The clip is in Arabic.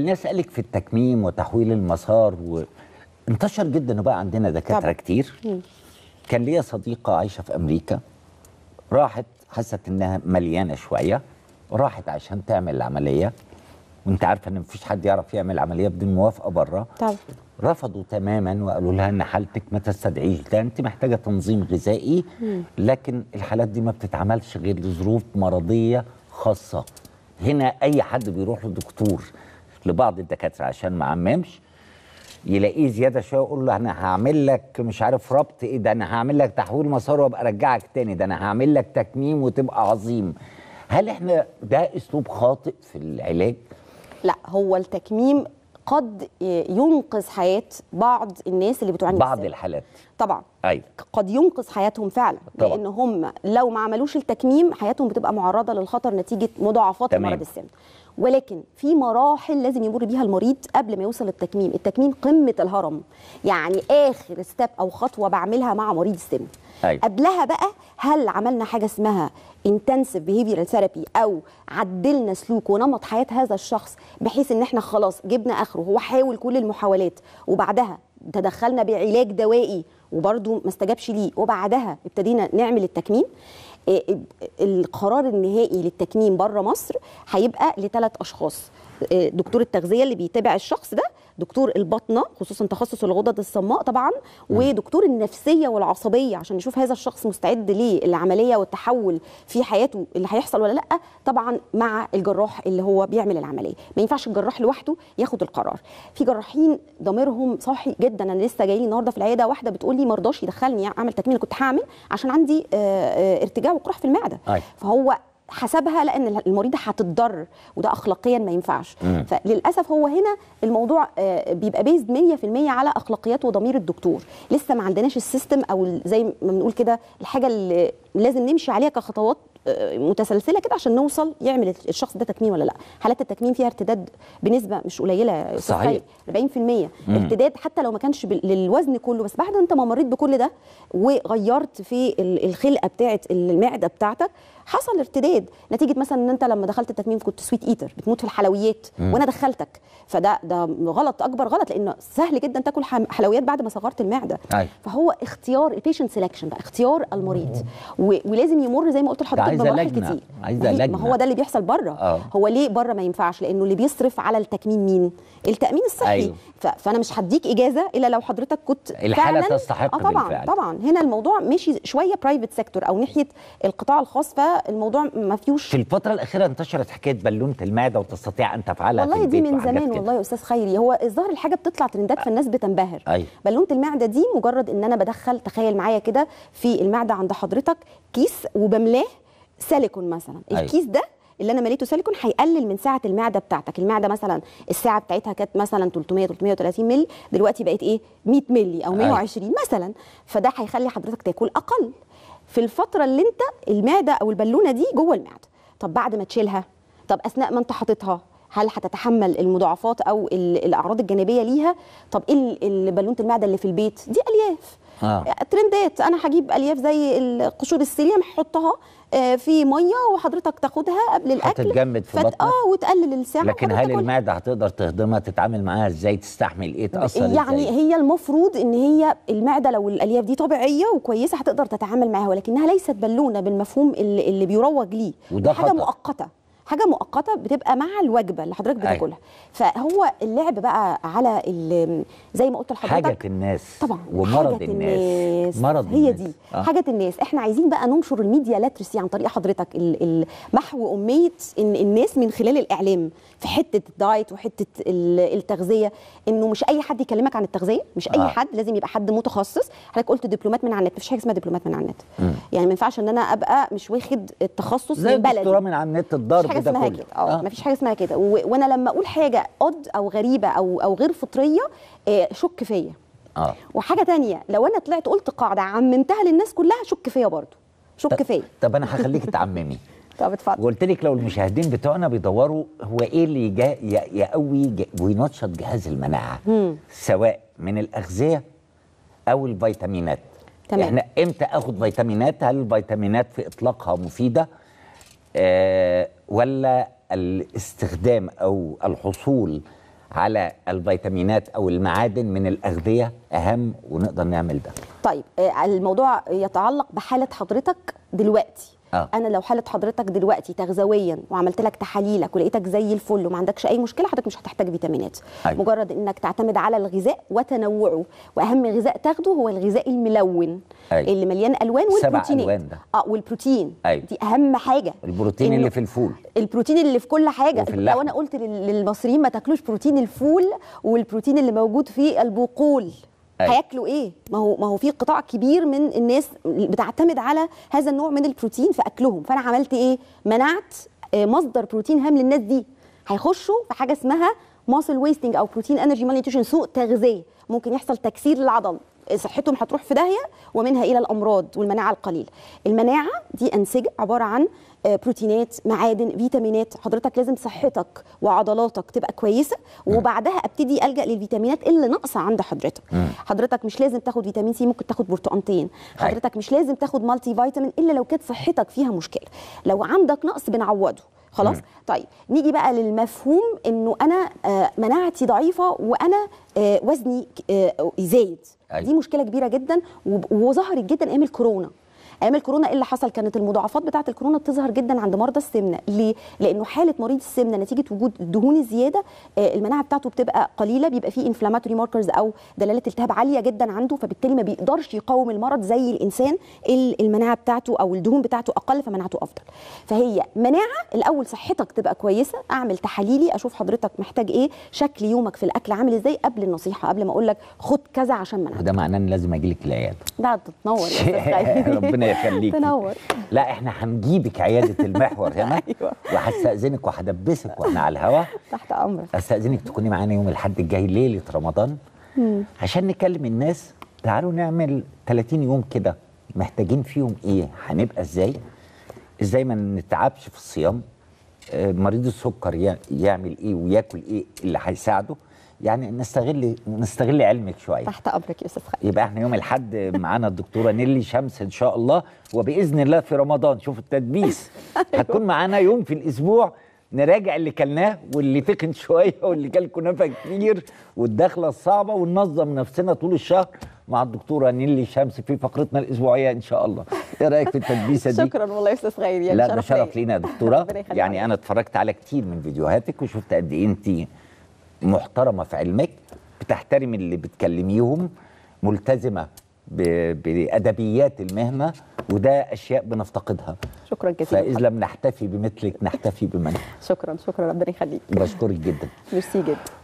خليني اسالك في التكميم وتحويل المسار و... انتشر جدا وبقى عندنا دكاتره كتير كان ليا صديقه عايشه في امريكا راحت حست انها مليانه شويه راحت عشان تعمل العمليه وانت عارفه ان مفيش حد يعرف يعمل عمليه بدون موافقه بره طبعا رفضوا تماما وقالوا لها ان حالتك ما تستدعيش ده انت محتاجه تنظيم غذائي لكن الحالات دي ما بتتعملش غير لظروف مرضيه خاصه هنا اي حد بيروح لدكتور لبعض الدكاتره عشان ما عممش يلاقيه زياده شويه يقول له انا هعمل لك مش عارف ربط ايه ده انا هعمل لك تحويل مسار وابقى ارجعك تاني ده انا هعمل لك تكميم وتبقى عظيم هل احنا ده اسلوب خاطئ في العلاج لا هو التكميم قد ينقذ حياه بعض الناس اللي بتعاني بعض الحالات طبعا أيوة. قد ينقذ حياتهم فعلا طبعا. لان هم لو ما عملوش التكميم حياتهم بتبقى معرضه للخطر نتيجه مضاعفات مرض السن ولكن في مراحل لازم يمر بيها المريض قبل ما يوصل التكميم التكميم قمه الهرم يعني اخر ستيب او خطوه بعملها مع مريض السن أيوة. قبلها بقى هل عملنا حاجه اسمها انتنسيف بيهيفيرال ثيرابي او عدلنا سلوك ونمط حياه هذا الشخص بحيث ان احنا خلاص جبنا اخره هو حاول كل المحاولات وبعدها تدخلنا بعلاج دوائي وبرده ما استجابش ليه وبعدها ابتدينا نعمل التكميم آه، آه، القرار النهائي للتكميم بره مصر هيبقى لثلاث اشخاص آه، دكتور التغذيه اللي بيتابع الشخص ده دكتور البطنه خصوصا تخصص الغدد الصماء طبعا ودكتور النفسيه والعصبيه عشان نشوف هذا الشخص مستعد للعمليه والتحول في حياته اللي هيحصل ولا لا طبعا مع الجراح اللي هو بيعمل العمليه ما ينفعش الجراح لوحده ياخد القرار في جراحين ضميرهم صاحي جدا انا لسه جاي النهارده في العياده واحده بتقول لي ما رضاش يدخلني اعمل تكميل كنت هعمل عشان عندي آه، آه، ارتجاع وقرح في المعده أي. فهو حسبها لان المريضه هتتضر وده اخلاقيا ما ينفعش مم. فللاسف هو هنا الموضوع آه، بيبقى بيزد 100% على اخلاقيات وضمير الدكتور لسه ما عندناش السيستم او زي ما بنقول كده الحاجه اللي لازم نمشي عليها كخطوات متسلسله كده عشان نوصل يعمل الشخص ده تكميم ولا لا حالات التكميم فيها ارتداد بنسبه مش قليله صحيح 40% ارتداد حتى لو ما كانش للوزن كله بس بعد انت ما مريت بكل ده وغيرت في الخلقه بتاعه المعده بتاعتك حصل ارتداد نتيجه مثلا ان انت لما دخلت التكميم كنت سويت ايتر بتموت في الحلويات مم. وانا دخلتك فده ده غلط اكبر غلط لان سهل جدا تاكل حلويات بعد ما صغرت المعده أي. أيوة. فهو اختيار البيشنت سيلكشن بقى اختيار المريض ولازم يمر زي ما قلت لحضرتك عايزه لجنه عايزه لجنه ما هو ده اللي بيحصل بره أوه. هو ليه بره ما ينفعش لانه اللي بيصرف على التكميم مين التامين الصحي أيوه. فانا مش هديك اجازه الا لو حضرتك كنت الحاله تستحق آه طبعا بالفعل. طبعا هنا الموضوع مشي شويه برايفت سيكتور او ناحيه القطاع الخاص فالموضوع ما فيهوش في الفتره الاخيره انتشرت حكايه بالونه المعده وتستطيع ان تفعلها والله دي من زمان والله يا استاذ خيري هو الظاهر الحاجه بتطلع ترندات فالناس بتنبهر أيوه. بالونه المعده دي مجرد ان انا بدخل تخيل معايا كده في المعده عند حضرتك كيس وبملاه سيليكون مثلا أيوة. الكيس ده اللي انا مليته سيليكون هيقلل من سعه المعده بتاعتك المعده مثلا السعه بتاعتها كانت مثلا 300 330 مل دلوقتي بقت ايه 100 مللي او 120 أيوة. مثلا فده هيخلي حضرتك تاكل اقل في الفتره اللي انت المعده او البالونه دي جوه المعده طب بعد ما تشيلها طب اثناء ما انت حاططها هل هتتحمل المضاعفات او الاعراض الجانبيه ليها طب ايه البالونه المعده اللي في البيت دي الياف آه. ترندات انا هجيب الياف زي قشور السيليم هحطها آه، في ميه وحضرتك تاخدها قبل الاكل هتتجمد في بطنك اه وتقلل الساعه لكن هل المعده هتقدر تهضمها تتعامل معاها ازاي تستحمل ايه تاثر يعني إزاي؟ هي المفروض ان هي المعده لو الالياف دي طبيعيه وكويسه هتقدر تتعامل معاها ولكنها ليست بالونه بالمفهوم اللي, اللي بيروج ليه وده حاجه مؤقته حاجه مؤقته بتبقى مع الوجبه اللي حضرتك أيوة. بتاكلها فهو اللعب بقى على زي ما قلت لحضرتك حاجه الناس طبعا ومرض الناس. الناس مرض هي الناس. دي آه. حاجه الناس احنا عايزين بقى ننشر الميديا لاترسي عن طريق حضرتك محو اميه ان الناس من خلال الاعلام في حته الدايت وحته التغذيه انه مش اي حد يكلمك عن التغذيه مش اي آه. حد لازم يبقى حد متخصص حضرتك قلت دبلومات من على النت مفيش حاجه اسمها دبلومات من على النت يعني ما ينفعش ان انا ابقى مش واخد التخصص من بلدي من على النت الضرب اسمها كده اه،, اه مفيش حاجه اسمها كده وانا لما اقول حاجه قد او غريبه او او غير فطريه شك آه، فيا اه وحاجه تانية لو انا طلعت قلت قاعده عممتها للناس كلها شك فيا برضه شك فيا طب انا هخليك تعممي طب اتفضل وقلت لك لو المشاهدين بتوعنا بيدوروا هو ايه اللي جا يقوي وينشط جهاز المناعه سواء من الاغذيه او الفيتامينات تمام احنا امتى اخد فيتامينات هل الفيتامينات في اطلاقها مفيده آه ولا الاستخدام او الحصول على الفيتامينات او المعادن من الاغذيه اهم ونقدر نعمل ده. طيب آه، الموضوع يتعلق بحاله حضرتك دلوقتي آه. انا لو حاله حضرتك دلوقتي تغذويا وعملت لك تحاليلك ولقيتك زي الفل وما عندكش اي مشكله حضرتك مش هتحتاج فيتامينات أيوة. مجرد انك تعتمد على الغذاء وتنوعه واهم غذاء تاخده هو الغذاء الملون أيوة. اللي مليان الوان والبروتينات الوان ده اه والبروتين أيوة. دي اهم حاجه البروتين اللي في الفول البروتين اللي في كل حاجه لو انا قلت للمصريين ما تاكلوش بروتين الفول والبروتين اللي موجود في البقول هياكلوا ايه ما هو ما هو في قطاع كبير من الناس بتعتمد على هذا النوع من البروتين في اكلهم فانا عملت ايه منعت آه، مصدر بروتين هام للناس دي هيخشوا في حاجه اسمها ماسل ويستنج او بروتين انرجي مالنيوتريشن سوء تغذيه ممكن يحصل تكسير للعضل صحتهم هتروح في داهيه ومنها الى الامراض والمناعه القليله المناعه دي انسجه عباره عن آه، بروتينات معادن فيتامينات حضرتك لازم صحتك وعضلاتك تبقى كويسه وبعدها ابتدي الجا للفيتامينات اللي ناقصه عند حضرتك حضرتك مش لازم تاخد فيتامين سي ممكن تاخد برتقانتين حضرتك مش لازم تاخد مالتي فيتامين الا لو كانت صحتك فيها مشكله لو عندك نقص بنعوضه خلاص مم. طيب نيجي بقى للمفهوم انه انا آه، مناعتي ضعيفه وانا آه، وزني آه، زايد أيوة. دي مشكله كبيره جدا وظهرت جدا ايام الكورونا ايام الكورونا ايه اللي حصل كانت المضاعفات بتاعه الكورونا بتظهر جدا عند مرضى السمنه ليه لانه حاله مريض السمنه نتيجه وجود الدهون الزياده آه، المناعه بتاعته بتبقى قليله بيبقى فيه انفلاماتوري ماركرز او دلاله التهاب عاليه جدا عنده فبالتالي ما بيقدرش يقاوم المرض زي الانسان المناعه بتاعته او الدهون بتاعته اقل فمناعته افضل فهي مناعه الاول صحتك تبقى كويسه اعمل تحاليلي اشوف حضرتك محتاج ايه شكل يومك في الاكل عامل ازاي قبل النصيحه قبل ما اقول لك خد كذا عشان مناعتك وده معناه ان لازم اجي لك العياده لا تتنور ربنا يخليكي تنور لا احنا هنجيبك عياده المحور هنا أيوة. وهستاذنك وهدبسك واحنا على الهواء تحت امرك استاذنك تكوني معانا يوم الاحد الجاي ليله رمضان مم. عشان نكلم الناس تعالوا نعمل 30 يوم كده محتاجين فيهم ايه هنبقى ازاي ازاي ما نتعبش في الصيام آه، مريض السكر يعمل ايه وياكل ايه اللي هيساعده يعني نستغل نستغل علمك شويه تحت امرك يا استاذ خالد يبقى احنا يوم الاحد معانا الدكتوره نيلي شمس ان شاء الله وباذن الله في رمضان شوف التدبيس أيوه. هتكون معانا يوم في الاسبوع نراجع اللي كلناه واللي تخن شويه واللي كل كنافه كتير والدخله الصعبه وننظم نفسنا طول الشهر مع الدكتوره نيلي شمس في فقرتنا الاسبوعيه ان شاء الله ايه رايك في التدبيسه دي شكرا والله يا استاذ غير يعني لا شرف لينا يا دكتوره يعني انا اتفرجت على كتير من فيديوهاتك وشفت قد ايه انت محترمه في علمك بتحترم اللي بتكلميهم ملتزمه بادبيات المهنه وده اشياء بنفتقدها شكرا جزيلا فاذا لم نحتفي بمثلك نحتفي بمن شكرا شكرا ربنا يخليك بشكرك جدا ميرسي جدا